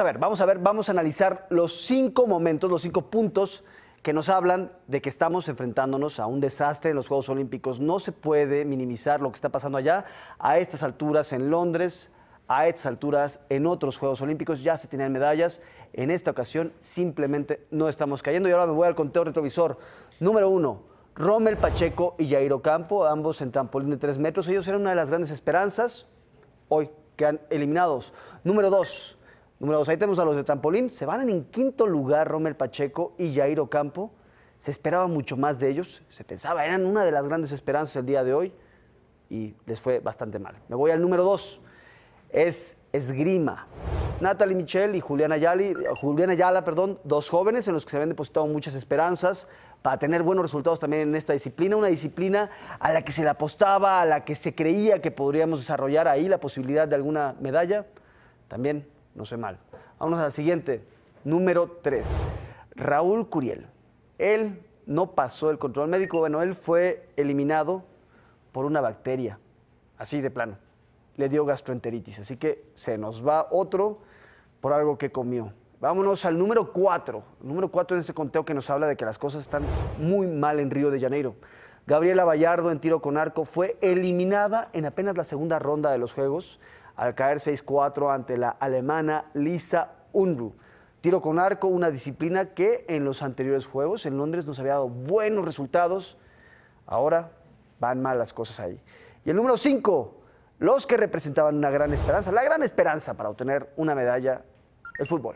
A ver, vamos a ver, vamos a analizar los cinco momentos, los cinco puntos que nos hablan de que estamos enfrentándonos a un desastre en los Juegos Olímpicos. No se puede minimizar lo que está pasando allá a estas alturas en Londres, a estas alturas en otros Juegos Olímpicos. Ya se tenían medallas. En esta ocasión simplemente no estamos cayendo. Y ahora me voy al conteo retrovisor. Número uno, Rommel Pacheco y Jairo Campo, ambos en trampolín de tres metros. Ellos eran una de las grandes esperanzas. Hoy quedan eliminados. Número dos, Número dos, ahí tenemos a los de Trampolín. Se van en quinto lugar Romel Pacheco y Jairo Campo. Se esperaba mucho más de ellos. Se pensaba, eran una de las grandes esperanzas el día de hoy. Y les fue bastante mal. Me voy al número dos. Es esgrima. Natalie Michel y Juliana, Yali, Yala, perdón, dos jóvenes en los que se habían depositado muchas esperanzas para tener buenos resultados también en esta disciplina, una disciplina a la que se le apostaba, a la que se creía que podríamos desarrollar ahí la posibilidad de alguna medalla. También no sé mal. Vámonos al siguiente, número 3. Raúl Curiel. Él no pasó el control médico, bueno, él fue eliminado por una bacteria, así de plano. Le dio gastroenteritis, así que se nos va otro por algo que comió. Vámonos al número 4. Número 4 en ese conteo que nos habla de que las cosas están muy mal en Río de Janeiro. Gabriela Vallardo en tiro con arco fue eliminada en apenas la segunda ronda de los Juegos al caer 6-4 ante la alemana Lisa Unruh. Tiro con arco, una disciplina que en los anteriores Juegos en Londres nos había dado buenos resultados. Ahora van mal las cosas ahí. Y el número 5, los que representaban una gran esperanza, la gran esperanza para obtener una medalla, el fútbol.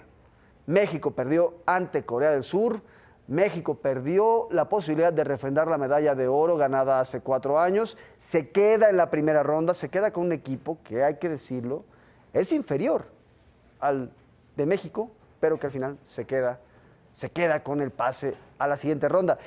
México perdió ante Corea del Sur México perdió la posibilidad de refrendar la medalla de oro ganada hace cuatro años, se queda en la primera ronda, se queda con un equipo que hay que decirlo, es inferior al de México, pero que al final se queda, se queda con el pase a la siguiente ronda.